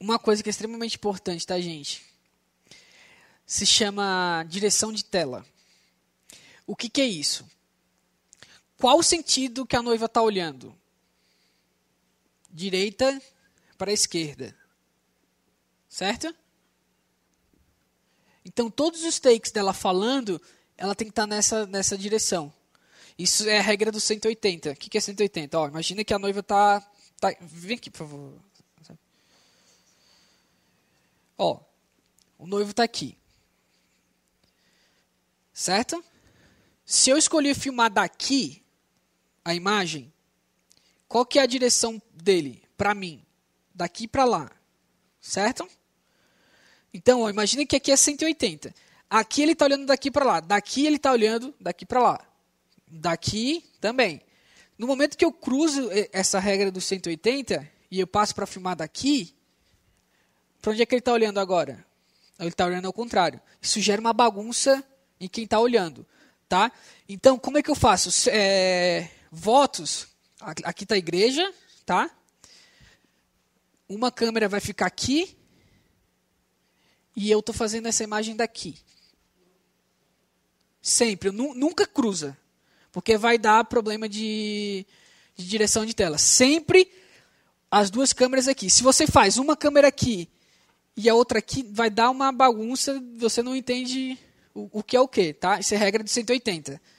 uma coisa que é extremamente importante, tá, gente? Se chama direção de tela. O que, que é isso? Qual o sentido que a noiva está olhando? Direita para a esquerda. Certo? Então, todos os takes dela falando, ela tem que estar tá nessa, nessa direção. Isso é a regra do 180. O que, que é 180? Ó, imagina que a noiva está. Tá... Vem aqui, por favor. Ó, o noivo está aqui. Certo? Se eu escolher filmar daqui a imagem, qual que é a direção dele para mim? Daqui para lá. Certo? Então, imagina que aqui é 180. Aqui ele está olhando daqui para lá. Daqui ele está olhando daqui para lá. Daqui também. No momento que eu cruzo eh, essa regra dos 180 e eu passo para filmar daqui, para onde é que ele está olhando agora? Ele está olhando ao contrário. Isso gera uma bagunça em quem está olhando. Tá? Então, como é que eu faço? É, votos, aqui está a igreja, tá? Uma câmera vai ficar aqui e eu estou fazendo essa imagem daqui. Sempre, nu nunca cruza, porque vai dar problema de, de direção de tela. Sempre as duas câmeras aqui. Se você faz uma câmera aqui e a outra aqui vai dar uma bagunça, você não entende o, o que é o que, tá? Isso é regra de 180.